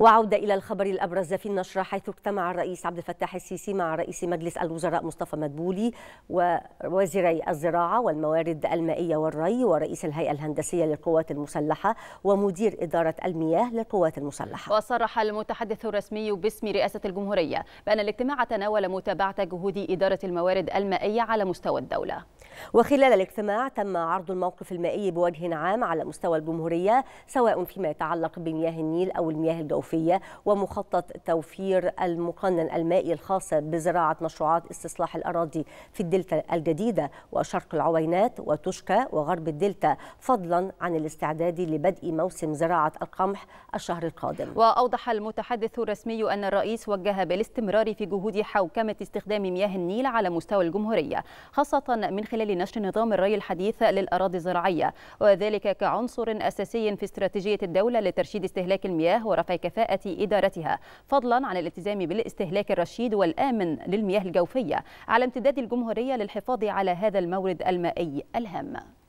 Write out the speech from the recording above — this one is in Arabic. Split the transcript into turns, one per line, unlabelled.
وعودة إلى الخبر الأبرز في النشرة حيث اجتمع الرئيس عبد الفتاح السيسي مع رئيس مجلس الوزراء مصطفى مدبولي ووزيري الزراعة والموارد المائية والري ورئيس الهيئة الهندسية للقوات المسلحة ومدير إدارة المياه للقوات المسلحة
وصرح المتحدث الرسمي باسم رئاسة الجمهورية بأن الاجتماع تناول متابعة جهود إدارة الموارد المائية على مستوى الدولة وخلال الاجتماع تم
عرض الموقف المائي بوجه عام على مستوى الجمهورية سواء فيما يتعلق بمياه النيل أو المياه الجوفية ومخطط توفير المقنن المائي الخاص بزراعة مشروعات استصلاح الأراضي في الدلتا الجديدة وشرق العوينات وتشكى وغرب الدلتا فضلا عن الاستعداد لبدء موسم زراعة القمح الشهر القادم
وأوضح المتحدث الرسمي أن الرئيس وجه بالاستمرار في جهود حوكمة استخدام مياه النيل على مستوى الجمهورية خاصة من خلال لنشر نظام الري الحديث للأراضي الزراعية وذلك كعنصر أساسي في استراتيجية الدولة لترشيد استهلاك المياه ورفع كفاءة إدارتها فضلا عن الالتزام بالاستهلاك الرشيد والآمن للمياه الجوفية على امتداد الجمهورية للحفاظ على هذا المورد المائي الهام